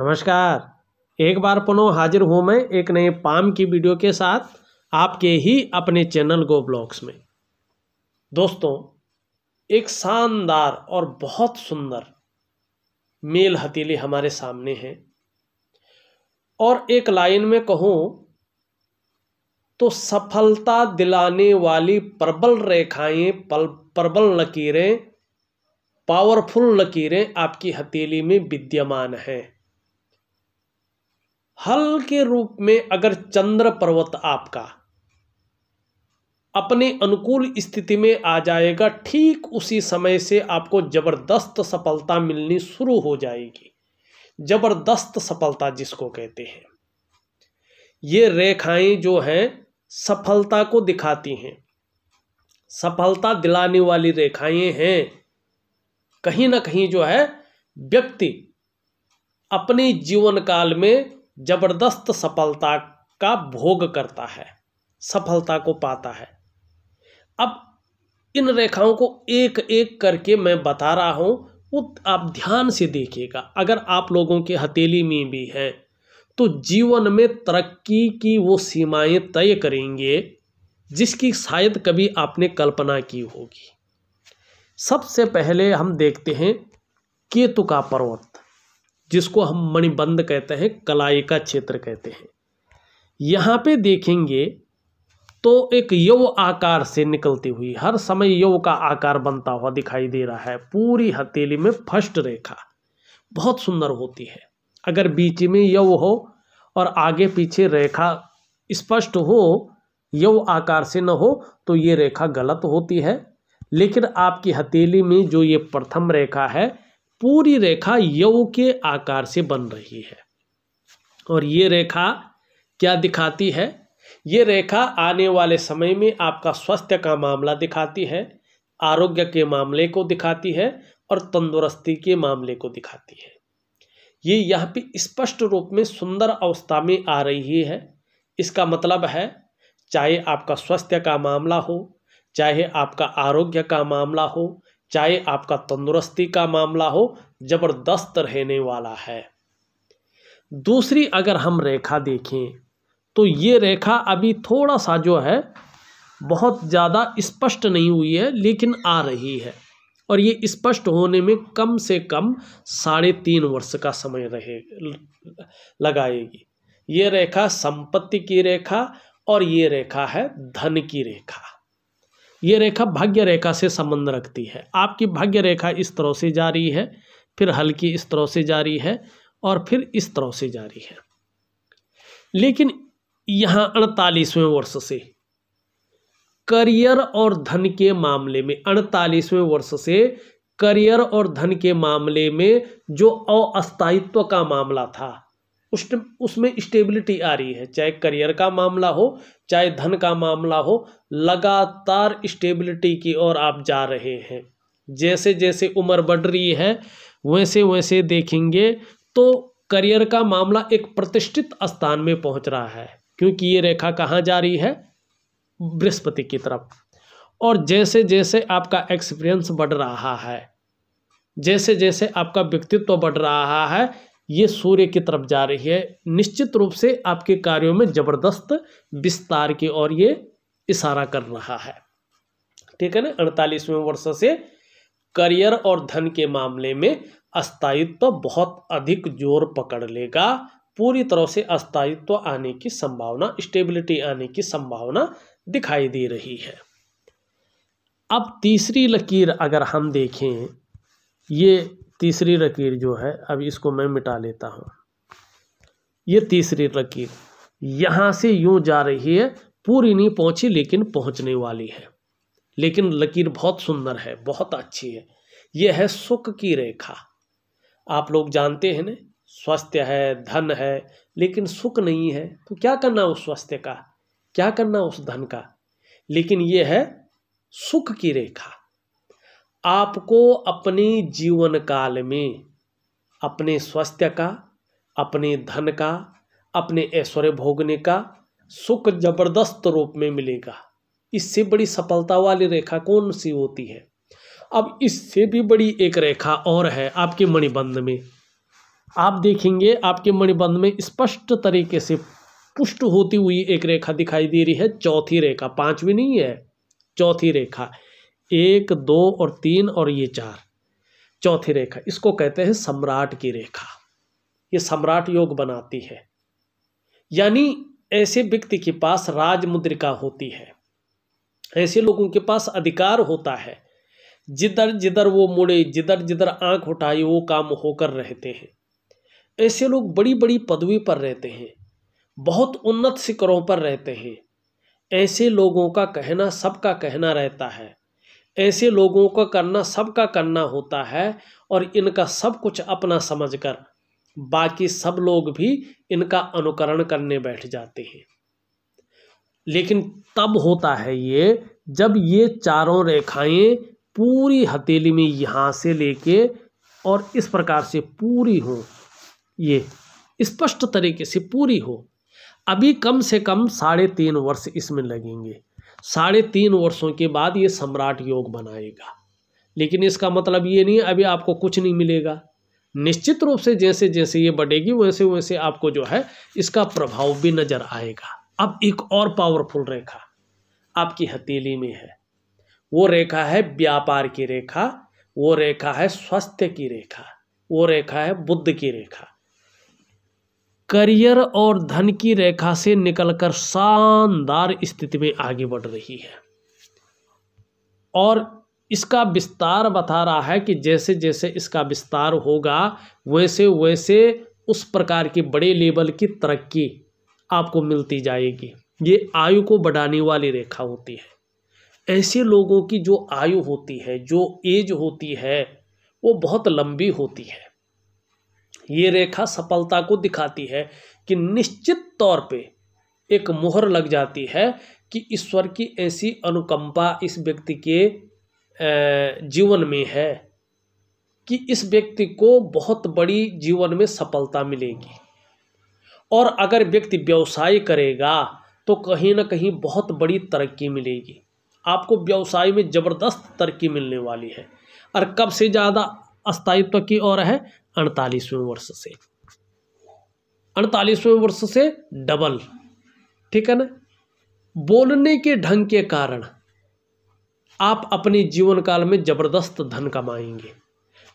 नमस्कार एक बार पुनः हाजिर हूँ मैं एक नए पाम की वीडियो के साथ आपके ही अपने चैनल गो ब्लॉग्स में दोस्तों एक शानदार और बहुत सुंदर मेल हथेली हमारे सामने है और एक लाइन में कहूँ तो सफलता दिलाने वाली प्रबल रेखाएं प्रबल लकीरें पावरफुल लकीरें आपकी हथेली में विद्यमान हैं हल के रूप में अगर चंद्र पर्वत आपका अपने अनुकूल स्थिति में आ जाएगा ठीक उसी समय से आपको जबरदस्त सफलता मिलनी शुरू हो जाएगी जबरदस्त सफलता जिसको कहते हैं ये रेखाएं जो हैं सफलता को दिखाती हैं सफलता दिलाने वाली रेखाएं हैं कहीं ना कहीं जो है व्यक्ति अपने जीवन काल में जबरदस्त सफलता का भोग करता है सफलता को पाता है अब इन रेखाओं को एक एक करके मैं बता रहा हूँ वो आप ध्यान से देखिएगा अगर आप लोगों के हथेली में भी हैं तो जीवन में तरक्की की वो सीमाएं तय करेंगे जिसकी शायद कभी आपने कल्पना की होगी सबसे पहले हम देखते हैं केतु का पर्वत जिसको हम मणिबंध कहते हैं कलाई का क्षेत्र कहते हैं यहाँ पे देखेंगे तो एक यव आकार से निकलती हुई हर समय यव का आकार बनता हुआ दिखाई दे रहा है पूरी हथेली में फर्स्ट रेखा बहुत सुंदर होती है अगर बीच में यव हो और आगे पीछे रेखा स्पष्ट हो यव आकार से न हो तो ये रेखा गलत होती है लेकिन आपकी हथेली में जो ये प्रथम रेखा है पूरी रेखा यव के आकार से बन रही है और ये रेखा क्या दिखाती है ये रेखा आने वाले समय में आपका स्वास्थ्य का मामला दिखाती है आरोग्य के मामले को दिखाती है और तंदुरुस्ती के मामले को दिखाती है ये यहाँ पे स्पष्ट रूप में सुंदर अवस्था में आ रही है इसका मतलब है चाहे आपका स्वास्थ्य का मामला हो चाहे आपका आरोग्य का मामला हो चाहे आपका तंदुरुस्ती का मामला हो जबरदस्त रहने वाला है दूसरी अगर हम रेखा देखें तो ये रेखा अभी थोड़ा सा जो है बहुत ज़्यादा स्पष्ट नहीं हुई है लेकिन आ रही है और ये स्पष्ट होने में कम से कम साढ़े तीन वर्ष का समय रहे लगाएगी ये रेखा संपत्ति की रेखा और ये रेखा है धन की रेखा ये रेखा भाग्य रेखा से संबंध रखती है आपकी भाग्य रेखा इस तरह से जा रही है फिर हल्की इस तरह से जा रही है और फिर इस तरह से जा रही है लेकिन यहाँ अड़तालीसवें वर्ष से करियर और धन के मामले में अड़तालीसवें वर्ष से करियर और धन के मामले में जो अस्थायित्व का मामला था उस उसमें स्टेबिलिटी आ रही है चाहे करियर का मामला हो चाहे धन का मामला हो लगातार स्टेबिलिटी की ओर आप जा रहे हैं जैसे जैसे उम्र बढ़ रही है वैसे वैसे देखेंगे तो करियर का मामला एक प्रतिष्ठित स्थान में पहुंच रहा है क्योंकि ये रेखा कहाँ जा रही है बृहस्पति की तरफ और जैसे जैसे आपका एक्सपीरियंस बढ़ रहा है जैसे जैसे आपका व्यक्तित्व बढ़ रहा है ये सूर्य की तरफ जा रही है निश्चित रूप से आपके कार्यों में ज़बरदस्त विस्तार की ओर ये इशारा कर रहा है ठीक है ना अड़तालीसवें वर्ष से करियर और धन के मामले में अस्थायित्व तो बहुत अधिक जोर पकड़ लेगा पूरी तरह से अस्थायित्व तो आने की संभावना स्टेबिलिटी आने की संभावना दिखाई दे रही है अब तीसरी लकीर अगर हम देखें ये तीसरी लकीर जो है अब इसको मैं मिटा लेता हूँ ये तीसरी लकीर यहाँ से यूँ जा रही है पूरी नहीं पहुँची लेकिन पहुँचने वाली है लेकिन लकीर बहुत सुंदर है बहुत अच्छी है यह है सुख की रेखा आप लोग जानते हैं ना स्वास्थ्य है धन है लेकिन सुख नहीं है तो क्या करना उस स्वास्थ्य का क्या करना उस धन का लेकिन यह है सुख की रेखा आपको अपने जीवन काल में अपने स्वास्थ्य का अपने धन का अपने ऐश्वर्य भोगने का सुख जबरदस्त रूप में मिलेगा इससे बड़ी सफलता वाली रेखा कौन सी होती है अब इससे भी बड़ी एक रेखा और है आपके मणिबंध में आप देखेंगे आपके मणिबंध में स्पष्ट तरीके से पुष्ट होती हुई एक रेखा दिखाई दे रही है चौथी रेखा पांचवी नहीं है चौथी रेखा एक दो और तीन और ये चार चौथी रेखा इसको कहते हैं सम्राट की रेखा ये सम्राट योग बनाती है यानी ऐसे व्यक्ति के पास राज मुद्रिका होती है ऐसे लोगों के पास अधिकार होता है जिधर जिधर वो मुड़े जिधर जिधर आंख उठाए वो काम होकर रहते हैं ऐसे लोग बड़ी बड़ी पदवी पर रहते हैं बहुत उन्नत शिखरों पर रहते हैं ऐसे लोगों का कहना सबका कहना रहता है ऐसे लोगों का करना सबका करना होता है और इनका सब कुछ अपना समझकर बाकी सब लोग भी इनका अनुकरण करने बैठ जाते हैं लेकिन तब होता है ये जब ये चारों रेखाएं पूरी हथेली में यहाँ से लेके और इस प्रकार से पूरी हो ये स्पष्ट तरीके से पूरी हो अभी कम से कम साढ़े तीन वर्ष इसमें लगेंगे साढ़े तीन वर्षों के बाद ये सम्राट योग बनाएगा लेकिन इसका मतलब ये नहीं अभी आपको कुछ नहीं मिलेगा निश्चित रूप से जैसे जैसे ये बढ़ेगी वैसे वैसे आपको जो है इसका प्रभाव भी नज़र आएगा अब एक और पावरफुल रेखा आपकी हथेली में है वो रेखा है व्यापार की रेखा वो रेखा है स्वास्थ्य की रेखा वो रेखा है बुद्ध की रेखा करियर और धन की रेखा से निकलकर शानदार स्थिति में आगे बढ़ रही है और इसका विस्तार बता रहा है कि जैसे जैसे इसका विस्तार होगा वैसे वैसे उस प्रकार की बड़े लेवल की तरक्की आपको मिलती जाएगी ये आयु को बढ़ाने वाली रेखा होती है ऐसे लोगों की जो आयु होती है जो एज होती है वो बहुत लंबी होती है ये रेखा सफलता को दिखाती है कि निश्चित तौर पे एक मोहर लग जाती है कि ईश्वर की ऐसी अनुकंपा इस व्यक्ति के जीवन में है कि इस व्यक्ति को बहुत बड़ी जीवन में सफलता मिलेगी और अगर व्यक्ति व्यवसाय करेगा तो कहीं ना कहीं बहुत बड़ी तरक्की मिलेगी आपको व्यवसाय में ज़बरदस्त तरक्की मिलने वाली है और कब से ज़्यादा अस्थायित्व की ओर है अड़तालीसवें वर्ष से अड़तालीसवें वर्ष से डबल ठीक है ना बोलने के ढंग के कारण आप अपने जीवन काल में जबरदस्त धन कमाएंगे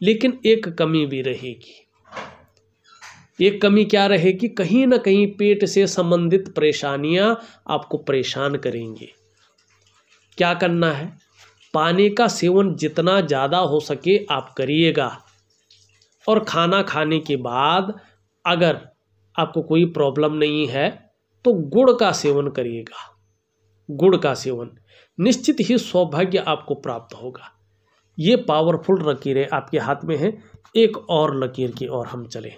लेकिन एक कमी भी रहेगी एक कमी क्या रहेगी कहीं ना कहीं पेट से संबंधित परेशानियां आपको परेशान करेंगे क्या करना है पानी का सेवन जितना ज़्यादा हो सके आप करिएगा और खाना खाने के बाद अगर आपको कोई प्रॉब्लम नहीं है तो गुड़ का सेवन करिएगा गुड़ का सेवन निश्चित ही सौभाग्य आपको प्राप्त होगा ये पावरफुल लकीरें आपके हाथ में हैं एक और लकीर की ओर हम चलें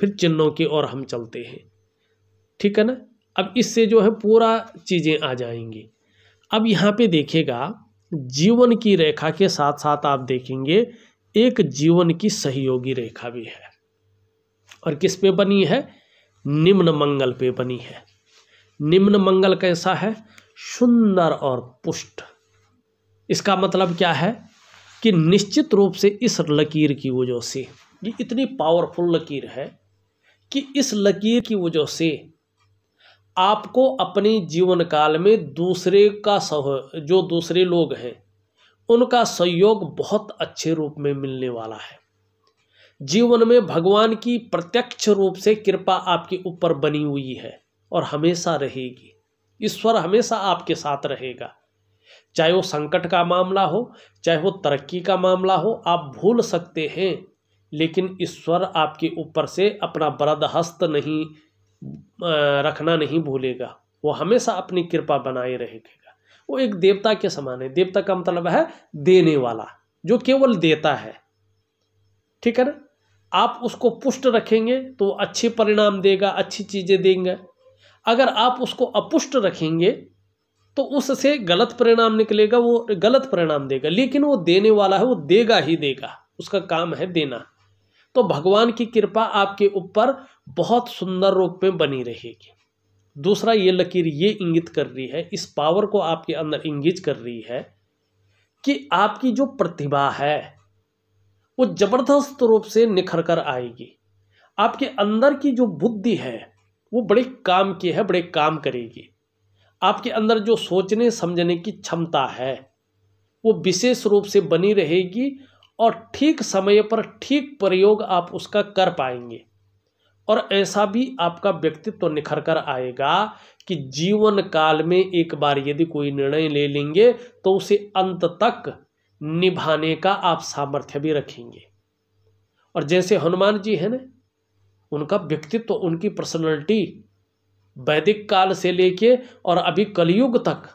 फिर चिन्हों की ओर हम चलते हैं ठीक है ना अब इससे जो है पूरा चीज़ें आ जाएंगी अब यहाँ पे देखिएगा जीवन की रेखा के साथ साथ आप देखेंगे एक जीवन की सहयोगी रेखा भी है और किस पे बनी है निम्न मंगल पे बनी है निम्न मंगल कैसा है सुंदर और पुष्ट इसका मतलब क्या है कि निश्चित रूप से इस लकीर की वजह से ये इतनी पावरफुल लकीर है कि इस लकीर की वजह से आपको अपने जीवन काल में दूसरे का सह जो दूसरे लोग हैं उनका सहयोग बहुत अच्छे रूप में मिलने वाला है जीवन में भगवान की प्रत्यक्ष रूप से कृपा आपके ऊपर बनी हुई है और हमेशा रहेगी ईश्वर हमेशा आपके साथ रहेगा चाहे वो संकट का मामला हो चाहे वो तरक्की का मामला हो आप भूल सकते हैं लेकिन ईश्वर आपके ऊपर से अपना बरदहस्त नहीं रखना नहीं भूलेगा वो हमेशा अपनी कृपा बनाए रहेगा वो एक देवता के समान है देवता का मतलब है देने वाला जो केवल देता है ठीक है ना आप उसको पुष्ट रखेंगे तो अच्छे परिणाम देगा अच्छी चीज़ें देंगे अगर आप उसको अपुष्ट रखेंगे तो उससे गलत परिणाम निकलेगा वो गलत परिणाम देगा लेकिन वो देने वाला है वो देगा ही देगा उसका काम है देना तो भगवान की कृपा आपके ऊपर बहुत सुंदर रूप में बनी रहेगी दूसरा ये लकीर ये इंगित कर रही है इस पावर को आपके अंदर इंगित कर रही है कि आपकी जो प्रतिभा है वो जबरदस्त रूप से निखर कर आएगी आपके अंदर की जो बुद्धि है वो बड़े काम की है बड़े काम करेगी आपके अंदर जो सोचने समझने की क्षमता है वो विशेष रूप से बनी रहेगी और ठीक समय पर ठीक प्रयोग आप उसका कर पाएंगे और ऐसा भी आपका व्यक्तित्व तो निखर कर आएगा कि जीवन काल में एक बार यदि कोई निर्णय ले लेंगे तो उसे अंत तक निभाने का आप सामर्थ्य भी रखेंगे और जैसे हनुमान जी हैं ना उनका व्यक्तित्व तो उनकी पर्सनैलिटी वैदिक काल से लेके और अभी कलयुग तक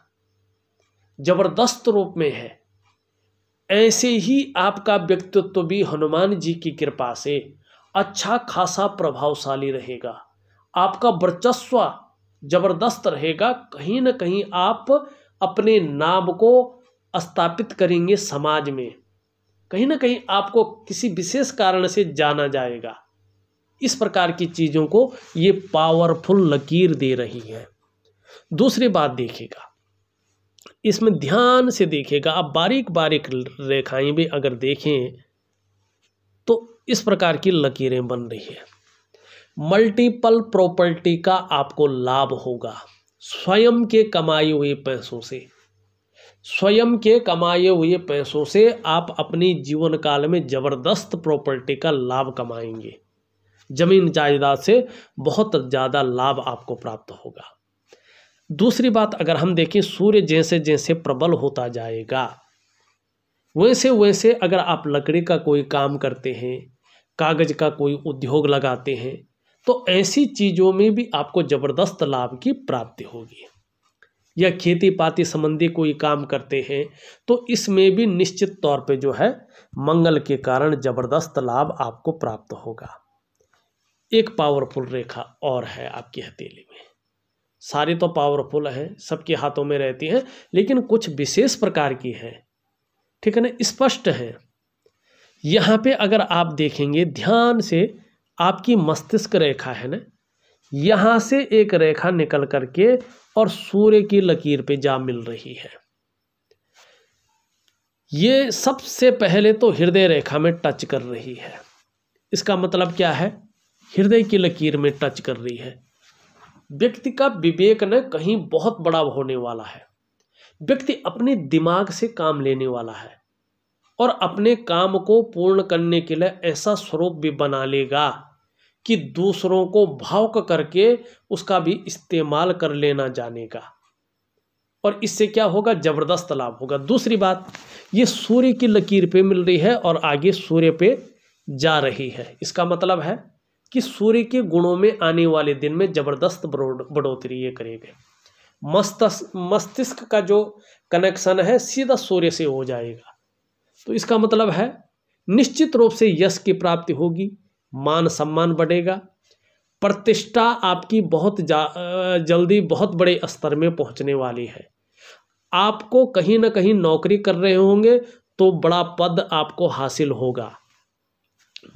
जबरदस्त रूप में है ऐसे ही आपका व्यक्तित्व भी हनुमान जी की कृपा से अच्छा खासा प्रभावशाली रहेगा आपका वर्चस्व जबरदस्त रहेगा कहीं ना कहीं आप अपने नाम को स्थापित करेंगे समाज में कहीं ना कहीं आपको किसी विशेष कारण से जाना जाएगा इस प्रकार की चीज़ों को ये पावरफुल लकीर दे रही है दूसरी बात देखेगा इसमें ध्यान से देखिएगा आप बारीक बारीक रेखाएं भी अगर देखें तो इस प्रकार की लकीरें बन रही है मल्टीपल प्रॉपर्टी का आपको लाभ होगा स्वयं के कमाए हुए पैसों से स्वयं के कमाए हुए पैसों से आप अपनी जीवन काल में ज़बरदस्त प्रॉपर्टी का लाभ कमाएंगे ज़मीन जायदाद से बहुत ज़्यादा लाभ आपको प्राप्त होगा दूसरी बात अगर हम देखें सूर्य जैसे जैसे प्रबल होता जाएगा वैसे वैसे अगर आप लकड़ी का कोई काम करते हैं कागज़ का कोई उद्योग लगाते हैं तो ऐसी चीज़ों में भी आपको ज़बरदस्त लाभ की प्राप्ति होगी या खेती पाती संबंधी कोई काम करते हैं तो इसमें भी निश्चित तौर पे जो है मंगल के कारण ज़बरदस्त लाभ आपको प्राप्त होगा एक पावरफुल रेखा और है आपकी हथेली में सारी तो पावरफुल हैं सबके हाथों में रहती हैं लेकिन कुछ विशेष प्रकार की हैं ठीक है ना स्पष्ट है यहाँ पे अगर आप देखेंगे ध्यान से आपकी मस्तिष्क रेखा है ना यहाँ से एक रेखा निकल करके और सूर्य की लकीर पे जा मिल रही है ये सबसे पहले तो हृदय रेखा में टच कर रही है इसका मतलब क्या है हृदय की लकीर में टच कर रही है व्यक्ति का विवेक न कहीं बहुत बड़ा होने वाला है व्यक्ति अपने दिमाग से काम लेने वाला है और अपने काम को पूर्ण करने के लिए ऐसा स्वरूप भी बना लेगा कि दूसरों को भावक करके उसका भी इस्तेमाल कर लेना जानेगा और इससे क्या होगा जबरदस्त लाभ होगा दूसरी बात ये सूर्य की लकीर पे मिल रही है और आगे सूर्य पे जा रही है इसका मतलब है कि सूर्य के गुणों में आने वाले दिन में जबरदस्त बढ़ोतरी ये करेंगे मस्तिष्क मस्तिष्क का जो कनेक्शन है सीधा सूर्य से हो जाएगा तो इसका मतलब है निश्चित रूप से यश की प्राप्ति होगी मान सम्मान बढ़ेगा प्रतिष्ठा आपकी बहुत जल्दी बहुत बड़े स्तर में पहुंचने वाली है आपको कहीं ना कहीं नौकरी कर रहे होंगे तो बड़ा पद आपको हासिल होगा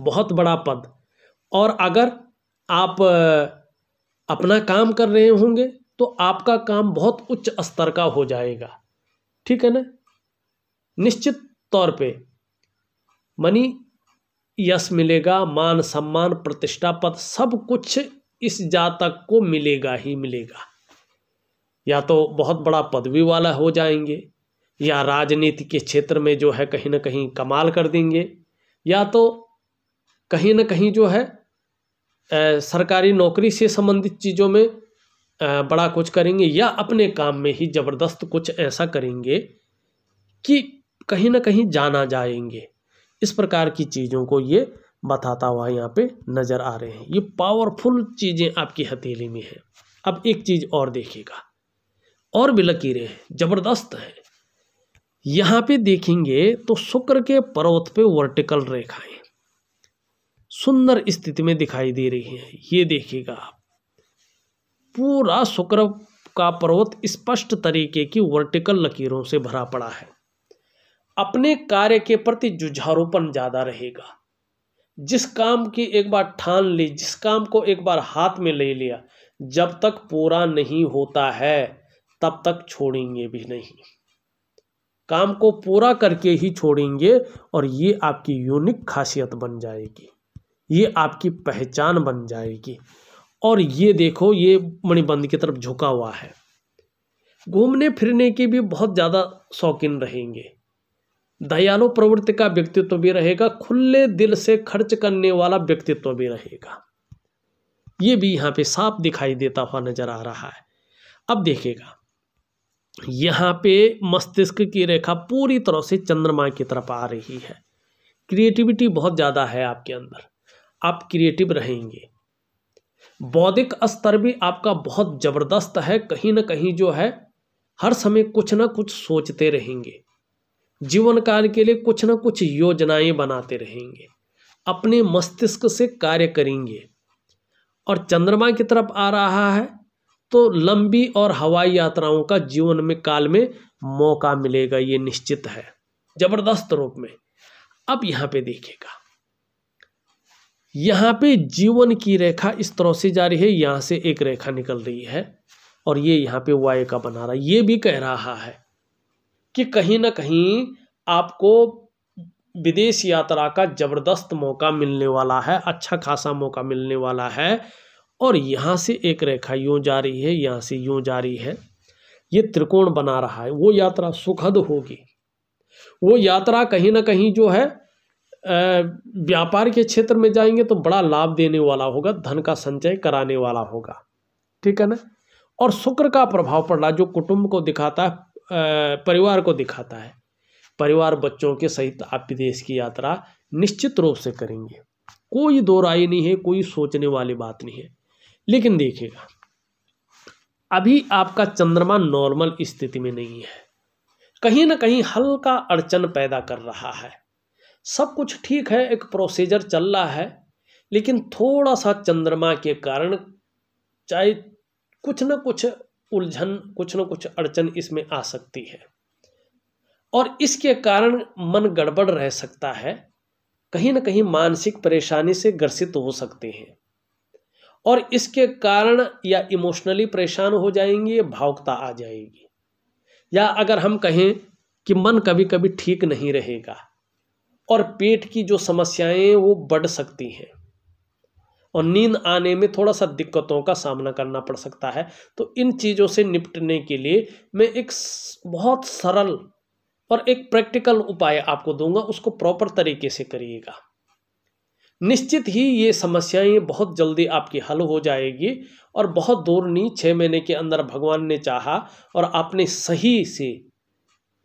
बहुत बड़ा पद और अगर आप अपना काम कर रहे होंगे तो आपका काम बहुत उच्च स्तर का हो जाएगा ठीक है ना निश्चित तौर पे मनी यश मिलेगा मान सम्मान प्रतिष्ठा पद सब कुछ इस जातक को मिलेगा ही मिलेगा या तो बहुत बड़ा पदवी वाला हो जाएंगे या राजनीति के क्षेत्र में जो है कहीं ना कहीं कमाल कर देंगे या तो कहीं ना कहीं जो है सरकारी नौकरी से संबंधित चीज़ों में बड़ा कुछ करेंगे या अपने काम में ही ज़बरदस्त कुछ ऐसा करेंगे कि कहीं ना कहीं जाना जाएंगे इस प्रकार की चीज़ों को ये बताता हुआ यहाँ पे नज़र आ रहे हैं ये पावरफुल चीज़ें आपकी हथेली में है अब एक चीज़ और देखिएगा और भी लकीरें हैं ज़बरदस्त हैं यहाँ पे देखेंगे तो शुक्र के पर्वत पे वर्टिकल रेखाएं सुंदर स्थिति में दिखाई दे रही है ये देखिएगा आप पूरा शुक्र का पर्वत स्पष्ट तरीके की वर्टिकल लकीरों से भरा पड़ा है अपने कार्य के प्रति जुझारूपन ज़्यादा रहेगा जिस काम की एक बार ठान ली जिस काम को एक बार हाथ में ले लिया जब तक पूरा नहीं होता है तब तक छोड़ेंगे भी नहीं काम को पूरा करके ही छोड़ेंगे और ये आपकी यूनिक खासियत बन जाएगी ये आपकी पहचान बन जाएगी और ये देखो ये मणिबंध की तरफ झुका हुआ है घूमने फिरने के भी बहुत ज़्यादा शौकीन रहेंगे दयालु प्रवृत्ति का व्यक्तित्व भी रहेगा खुले दिल से खर्च करने वाला व्यक्तित्व भी रहेगा ये भी यहाँ पे साफ दिखाई देता हुआ नजर आ रहा है अब देखिएगा यहाँ पे मस्तिष्क की रेखा पूरी तरह से चंद्रमा की तरफ आ रही है क्रिएटिविटी बहुत ज़्यादा है आपके अंदर आप क्रिएटिव रहेंगे बौद्धिक स्तर भी आपका बहुत ज़बरदस्त है कहीं ना कहीं जो है हर समय कुछ ना कुछ सोचते रहेंगे जीवन काल के लिए कुछ ना कुछ योजनाएं बनाते रहेंगे अपने मस्तिष्क से कार्य करेंगे और चंद्रमा की तरफ आ रहा है तो लंबी और हवाई यात्राओं का जीवन में काल में मौका मिलेगा ये निश्चित है ज़बरदस्त रूप में अब यहाँ पे देखेगा यहाँ पे जीवन की रेखा इस तरह से जा रही है यहाँ से एक रेखा निकल रही है और ये यहाँ पे वाय का बना रहा है ये भी कह रहा है कि कहीं ना कहीं आपको विदेश यात्रा का ज़बरदस्त मौका मिलने वाला है अच्छा खासा मौका मिलने वाला है और यहाँ से एक रेखा यूँ जा रही है यहाँ से यूँ जा रही है ये त्रिकोण बना रहा है वो यात्रा सुखद होगी वो यात्रा कहीं ना कहीं जो है व्यापार के क्षेत्र में जाएंगे तो बड़ा लाभ देने वाला होगा धन का संचय कराने वाला होगा ठीक है ना और शुक्र का प्रभाव पड़ रहा जो कुटुंब को दिखाता है परिवार को दिखाता है परिवार बच्चों के सहित आप विदेश की यात्रा निश्चित रूप से करेंगे कोई दो राय नहीं है कोई सोचने वाली बात नहीं है लेकिन देखिएगा अभी आपका चंद्रमा नॉर्मल स्थिति में नहीं है कहीं ना कहीं हल्का अड़चन पैदा कर रहा है सब कुछ ठीक है एक प्रोसीजर चल रहा है लेकिन थोड़ा सा चंद्रमा के कारण चाहे कुछ न कुछ उलझन कुछ न कुछ अड़चन इसमें आ सकती है और इसके कारण मन गड़बड़ रह सकता है कहीं ना कहीं मानसिक परेशानी से ग्रसित हो सकते हैं और इसके कारण या इमोशनली परेशान हो जाएंगे भावुकता आ जाएगी या अगर हम कहें कि मन कभी कभी ठीक नहीं रहेगा और पेट की जो समस्याएं वो बढ़ सकती हैं और नींद आने में थोड़ा सा दिक्कतों का सामना करना पड़ सकता है तो इन चीज़ों से निपटने के लिए मैं एक बहुत सरल और एक प्रैक्टिकल उपाय आपको दूंगा उसको प्रॉपर तरीके से करिएगा निश्चित ही ये समस्याएं बहुत जल्दी आपकी हल हो जाएगी और बहुत दूर नहीं छः महीने के अंदर भगवान ने चाहा और आपने सही से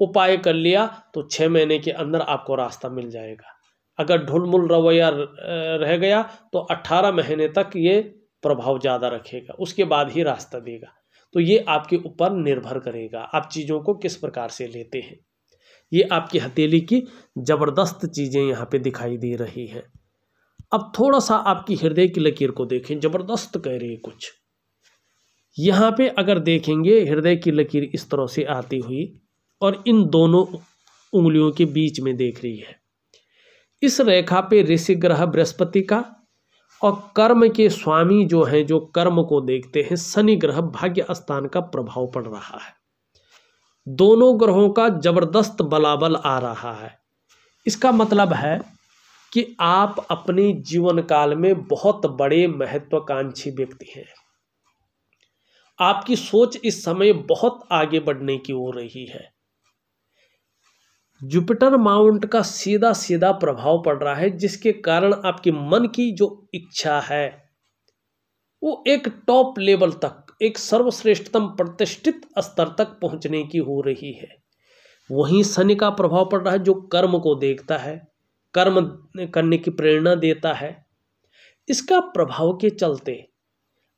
उपाय कर लिया तो छः महीने के अंदर आपको रास्ता मिल जाएगा अगर ढुलमुल रवैया रह गया तो अट्ठारह महीने तक ये प्रभाव ज़्यादा रखेगा उसके बाद ही रास्ता देगा तो ये आपके ऊपर निर्भर करेगा आप चीज़ों को किस प्रकार से लेते हैं ये आपकी हथेली की ज़बरदस्त चीज़ें यहाँ पे दिखाई दे रही हैं अब थोड़ा सा आपकी हृदय की लकीर को देखें ज़बरदस्त कह रही है कुछ यहाँ पे अगर देखेंगे हृदय की लकीर इस तरह से आती हुई और इन दोनों उंगलियों के बीच में देख रही है इस रेखा पे ऋषि ग्रह बृहस्पति का और कर्म के स्वामी जो हैं जो कर्म को देखते हैं शनि ग्रह भाग्य स्थान का प्रभाव पड़ रहा है दोनों ग्रहों का जबरदस्त बलाबल आ रहा है इसका मतलब है कि आप अपने जीवन काल में बहुत बड़े महत्वाकांक्षी व्यक्ति हैं आपकी सोच इस समय बहुत आगे बढ़ने की हो रही है जुपिटर माउंट का सीधा सीधा प्रभाव पड़ रहा है जिसके कारण आपके मन की जो इच्छा है वो एक टॉप लेवल तक एक सर्वश्रेष्ठतम प्रतिष्ठित स्तर तक पहुंचने की हो रही है वहीं शनि का प्रभाव पड़ रहा है जो कर्म को देखता है कर्म करने की प्रेरणा देता है इसका प्रभाव के चलते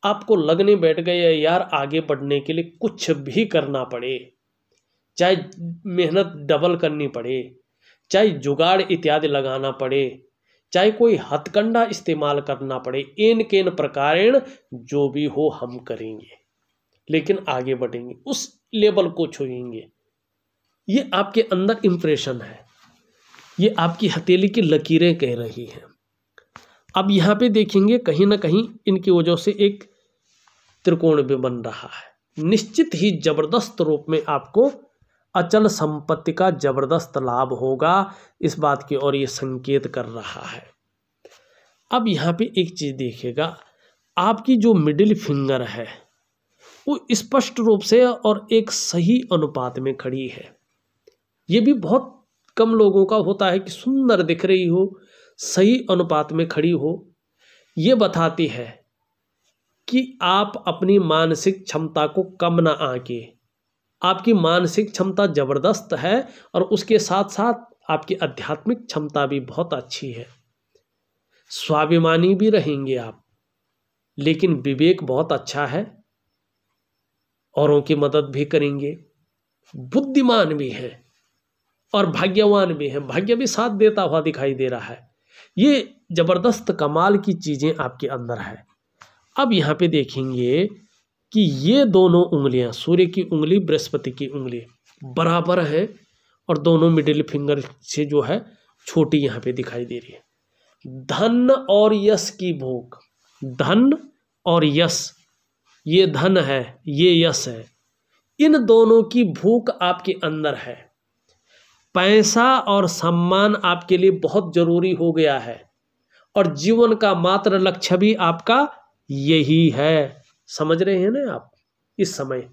आपको लगने बैठ गए यार आगे बढ़ने के लिए कुछ भी करना पड़े चाहे मेहनत डबल करनी पड़े चाहे जुगाड़ इत्यादि लगाना पड़े चाहे कोई हथकंडा इस्तेमाल करना पड़े एन केन प्रकारेण जो भी हो हम करेंगे लेकिन आगे बढ़ेंगे उस लेवल को छुएंगे ये आपके अंदर इम्प्रेशन है ये आपकी हथेली की लकीरें कह रही हैं अब यहाँ पे देखेंगे कहीं ना कहीं इनकी वजह से एक त्रिकोण भी बन रहा है निश्चित ही जबरदस्त रूप में आपको अचल संपत्ति का जबरदस्त लाभ होगा इस बात की ओर ये संकेत कर रहा है अब यहाँ पे एक चीज़ देखिएगा आपकी जो मिडिल फिंगर है वो स्पष्ट रूप से और एक सही अनुपात में खड़ी है ये भी बहुत कम लोगों का होता है कि सुंदर दिख रही हो सही अनुपात में खड़ी हो ये बताती है कि आप अपनी मानसिक क्षमता को कम ना आके आपकी मानसिक क्षमता ज़बरदस्त है और उसके साथ साथ आपकी आध्यात्मिक क्षमता भी बहुत अच्छी है स्वाभिमानी भी रहेंगे आप लेकिन विवेक बहुत अच्छा है औरों की मदद भी करेंगे बुद्धिमान भी हैं और भाग्यवान भी हैं भाग्य भी साथ देता हुआ दिखाई दे रहा है ये ज़बरदस्त कमाल की चीज़ें आपके अंदर है अब यहाँ पे देखेंगे कि ये दोनों उंगलियां सूर्य की उंगली बृहस्पति की उंगली बराबर है और दोनों मिडिल फिंगर से जो है छोटी यहाँ पे दिखाई दे रही है धन और यश की भूख धन और यश ये धन है ये यश है इन दोनों की भूख आपके अंदर है पैसा और सम्मान आपके लिए बहुत जरूरी हो गया है और जीवन का मात्र लक्ष्य भी आपका यही है समझ रहे हैं ना आप इस समय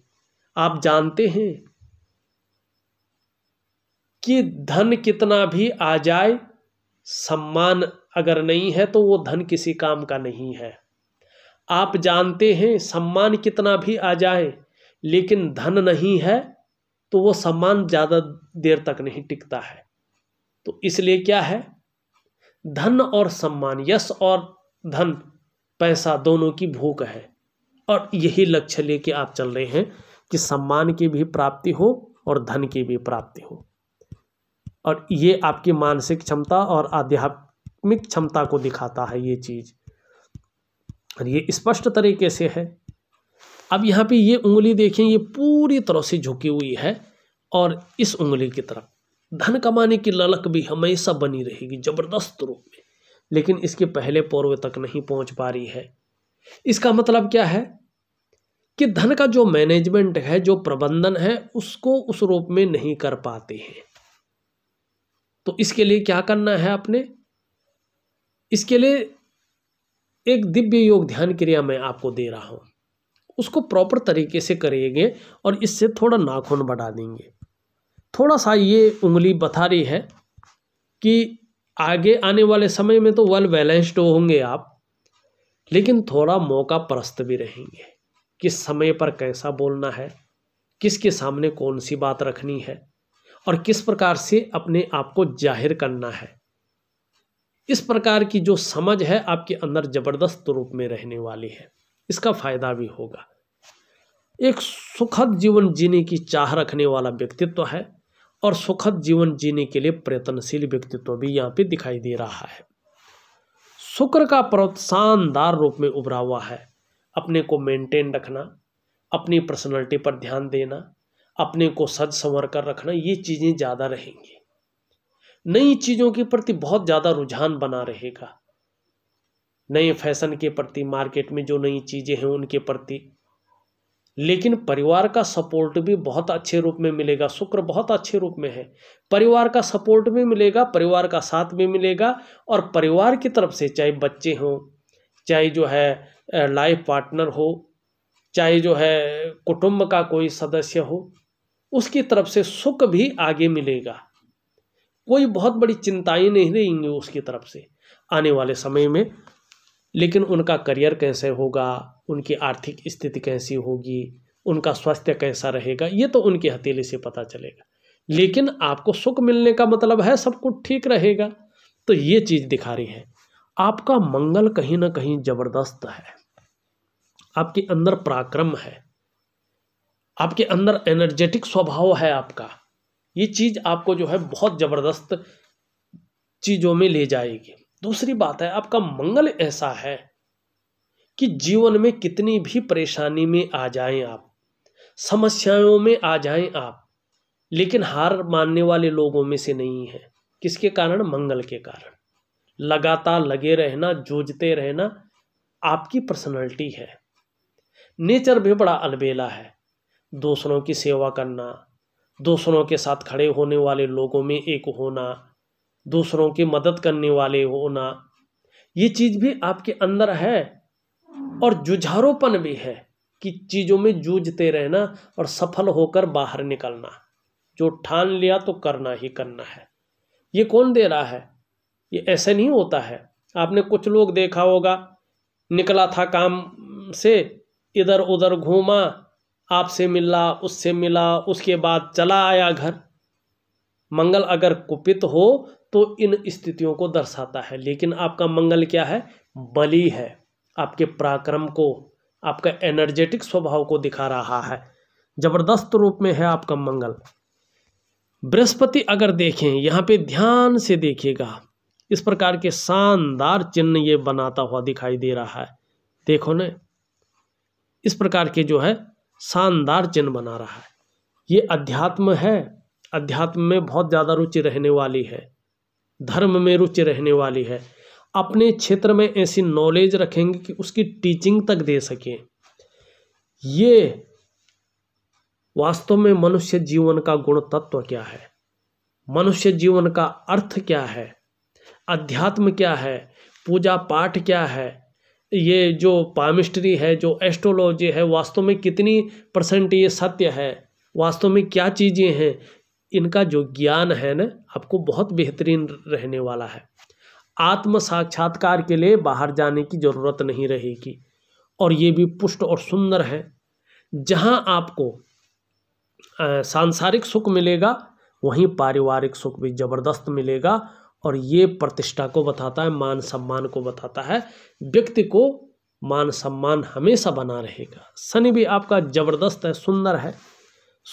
आप जानते हैं कि धन कितना भी आ जाए सम्मान अगर नहीं है तो वो धन किसी काम का नहीं है आप जानते हैं सम्मान कितना भी आ जाए लेकिन धन नहीं है तो वो सम्मान ज़्यादा देर तक नहीं टिकता है तो इसलिए क्या है धन और सम्मान यश और धन पैसा दोनों की भूख है और यही लक्ष्य लेके आप चल रहे हैं कि सम्मान की भी प्राप्ति हो और धन की भी प्राप्ति हो और ये आपकी मानसिक क्षमता और आध्यात्मिक क्षमता को दिखाता है ये चीज़ और ये स्पष्ट तरीके से है अब यहाँ पे ये उंगली देखें ये पूरी तरह से झुकी हुई है और इस उंगली की तरफ धन कमाने की ललक भी हमेशा बनी रहेगी जबरदस्त रूप में लेकिन इसके पहले पौर्व तक नहीं पहुंच पा रही है इसका मतलब क्या है कि धन का जो मैनेजमेंट है जो प्रबंधन है उसको उस रूप में नहीं कर पाते हैं तो इसके लिए क्या करना है आपने इसके लिए एक दिव्य योग ध्यान क्रिया मैं आपको दे रहा हूं उसको प्रॉपर तरीके से करेंगे और इससे थोड़ा नाखून बढ़ा देंगे थोड़ा सा ये उंगली बता रही है कि आगे आने वाले समय में तो वेल बैलेंस्ड होंगे आप लेकिन थोड़ा मौका परस्त भी रहेंगे किस समय पर कैसा बोलना है किसके सामने कौन सी बात रखनी है और किस प्रकार से अपने आप को जाहिर करना है इस प्रकार की जो समझ है आपके अंदर जबरदस्त रूप में रहने वाली है इसका फायदा भी होगा एक सुखद जीवन जीने की चाह रखने वाला व्यक्तित्व तो है और सुखद जीवन जीने के लिए प्रयत्नशील व्यक्तित्व भी यहाँ पे दिखाई दे रहा है शुक्र का पर्वत शानदार रूप में उभरा हुआ है अपने को मेंटेन रखना अपनी पर्सनैलिटी पर ध्यान देना अपने को सज संवर कर रखना ये चीज़ें ज़्यादा रहेंगी नई चीज़ों के प्रति बहुत ज़्यादा रुझान बना रहेगा नए फैशन के प्रति मार्केट में जो नई चीज़ें हैं उनके प्रति लेकिन परिवार का सपोर्ट भी बहुत अच्छे रूप में मिलेगा शुक्र बहुत अच्छे रूप में है परिवार का सपोर्ट भी मिलेगा परिवार का साथ भी मिलेगा और परिवार की तरफ से चाहे बच्चे हों चाहे जो है लाइफ पार्टनर हो चाहे जो है कुटुंब का कोई सदस्य हो उसकी तरफ से सुख भी आगे मिलेगा कोई बहुत बड़ी चिंताएं नहीं रहेंगी उसकी तरफ से आने वाले समय में लेकिन उनका करियर कैसे होगा उनकी आर्थिक स्थिति कैसी होगी उनका स्वास्थ्य कैसा रहेगा ये तो उनकी हथेली से पता चलेगा लेकिन आपको सुख मिलने का मतलब है सब कुछ ठीक रहेगा तो ये चीज़ दिखा रही है आपका मंगल कहीं ना कहीं जबरदस्त है आपके अंदर पराक्रम है आपके अंदर एनर्जेटिक स्वभाव है आपका ये चीज़ आपको जो है बहुत ज़बरदस्त चीज़ों में ले जाएगी दूसरी बात है आपका मंगल ऐसा है कि जीवन में कितनी भी परेशानी में आ जाएं आप समस्याओं में आ जाएं आप लेकिन हार मानने वाले लोगों में से नहीं है किसके कारण मंगल के कारण लगातार लगे रहना जूझते रहना आपकी पर्सनैलिटी है नेचर भी बड़ा अलबेला है दूसरों की सेवा करना दूसरों के साथ खड़े होने वाले लोगों में एक होना दूसरों की मदद करने वाले होना ये चीज़ भी आपके अंदर है और जुझारोपन भी है कि चीज़ों में जूझते रहना और सफल होकर बाहर निकलना जो ठान लिया तो करना ही करना है ये कौन दे रहा है ये ऐसे नहीं होता है आपने कुछ लोग देखा होगा निकला था काम से इधर उधर घूमा आपसे मिला उससे मिला उसके बाद चला आया घर मंगल अगर कुपित हो तो इन स्थितियों को दर्शाता है लेकिन आपका मंगल क्या है बली है आपके पराक्रम को आपका एनर्जेटिक स्वभाव को दिखा रहा है जबरदस्त रूप में है आपका मंगल बृहस्पति अगर देखें यहाँ पे ध्यान से देखिएगा इस प्रकार के शानदार चिन्ह ये बनाता हुआ दिखाई दे रहा है देखो न इस प्रकार के जो है शानदार चिन्ह बना रहा है ये अध्यात्म है अध्यात्म में बहुत ज़्यादा रुचि रहने वाली है धर्म में रुचि रहने वाली है अपने क्षेत्र में ऐसी नॉलेज रखेंगे कि उसकी टीचिंग तक दे सकें ये वास्तव में मनुष्य जीवन का गुण तत्व क्या है मनुष्य जीवन का अर्थ क्या है अध्यात्म क्या है पूजा पाठ क्या है ये जो पामिस्ट्री है जो एस्ट्रोलॉजी है वास्तव में कितनी परसेंट ये सत्य है वास्तव में क्या चीज़ें हैं इनका जो ज्ञान है ना आपको बहुत बेहतरीन रहने वाला है आत्म साक्षात्कार के लिए बाहर जाने की ज़रूरत नहीं रहेगी और ये भी पुष्ट और सुंदर है जहाँ आपको सांसारिक सुख मिलेगा वहीं पारिवारिक सुख भी ज़बरदस्त मिलेगा और ये प्रतिष्ठा को बताता है मान सम्मान को बताता है व्यक्ति को मान सम्मान हमेशा बना रहेगा शनि भी आपका ज़बरदस्त है सुंदर है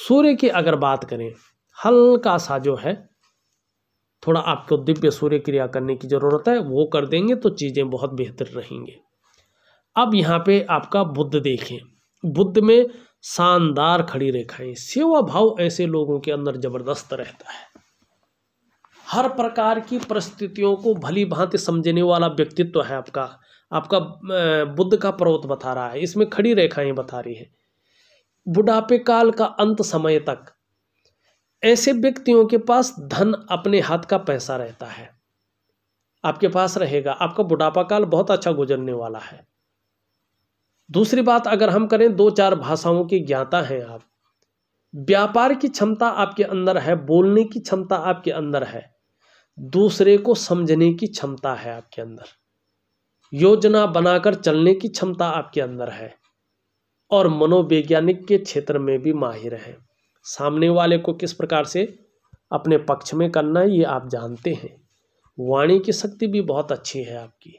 सूर्य की अगर बात करें हल्का सा जो है थोड़ा आपको दिव्य सूर्य क्रिया करने की ज़रूरत है वो कर देंगे तो चीज़ें बहुत बेहतर रहेंगे अब यहाँ पे आपका बुद्ध देखें बुद्ध में शानदार खड़ी रेखाएं सेवा भाव ऐसे लोगों के अंदर जबरदस्त रहता है हर प्रकार की परिस्थितियों को भली भांति समझने वाला व्यक्तित्व तो है आपका आपका बुद्ध का पर्वत बता रहा है इसमें खड़ी रेखाएं बता रही है बुढ़ापे काल का अंत समय तक ऐसे व्यक्तियों के पास धन अपने हाथ का पैसा रहता है आपके पास रहेगा आपका बुढ़ापा काल बहुत अच्छा गुजरने वाला है दूसरी बात अगर हम करें दो चार भाषाओं की ज्ञाता हैं आप व्यापार की क्षमता आपके अंदर है बोलने की क्षमता आपके अंदर है दूसरे को समझने की क्षमता है आपके अंदर योजना बनाकर चलने की क्षमता आपके अंदर है और मनोवैज्ञानिक के क्षेत्र में भी माहिर हैं सामने वाले को किस प्रकार से अपने पक्ष में करना ये आप जानते हैं वाणी की शक्ति भी बहुत अच्छी है आपकी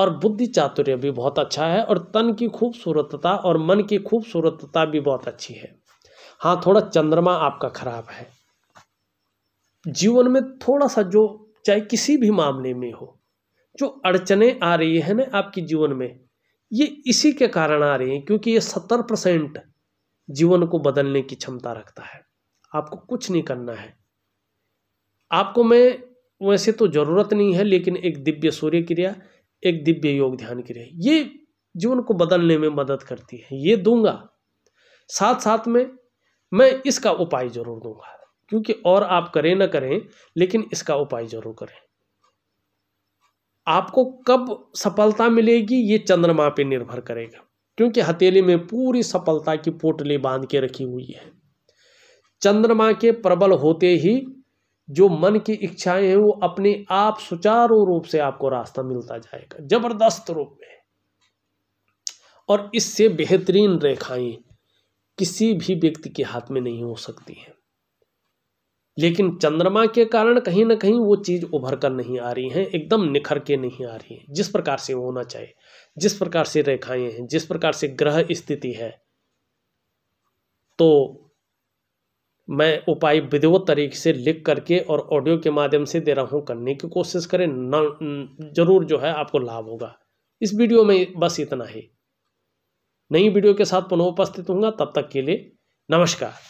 और बुद्धि चातुर्य भी बहुत अच्छा है और तन की खूबसूरतता और मन की खूबसूरतता भी बहुत अच्छी है हाँ थोड़ा चंद्रमा आपका खराब है जीवन में थोड़ा सा जो चाहे किसी भी मामले में हो जो अड़चने आ रही है ना आपके जीवन में ये इसी के कारण आ रही हैं क्योंकि ये सत्तर परसेंट जीवन को बदलने की क्षमता रखता है आपको कुछ नहीं करना है आपको मैं वैसे तो ज़रूरत नहीं है लेकिन एक दिव्य सूर्य क्रिया एक दिव्य योग ध्यान क्रिया ये जीवन को बदलने में मदद करती है ये दूंगा साथ साथ में मैं इसका उपाय जरूर दूंगा क्योंकि और आप करें ना करें लेकिन इसका उपाय जरूर करें आपको कब सफलता मिलेगी ये चंद्रमा पे निर्भर करेगा क्योंकि हथेली में पूरी सफलता की पोटली बांध के रखी हुई है चंद्रमा के प्रबल होते ही जो मन की इच्छाएं हैं वो अपने आप सुचारू रूप से आपको रास्ता मिलता जाएगा जबरदस्त रूप में और इससे बेहतरीन रेखाएं किसी भी व्यक्ति के हाथ में नहीं हो सकती हैं लेकिन चंद्रमा के कारण कहीं ना कहीं वो चीज़ उभर कर नहीं आ रही है एकदम निखर के नहीं आ रही है जिस प्रकार से होना चाहिए जिस प्रकार से रेखाएं हैं जिस प्रकार से ग्रह स्थिति है तो मैं उपाय विधिवत तरीके से लिख करके और ऑडियो के माध्यम से दे रहा हूँ करने की कोशिश करें न जरूर जो है आपको लाभ होगा इस वीडियो में बस इतना ही नई वीडियो के साथ पुनः उपस्थित होंगे तब तक के लिए नमस्कार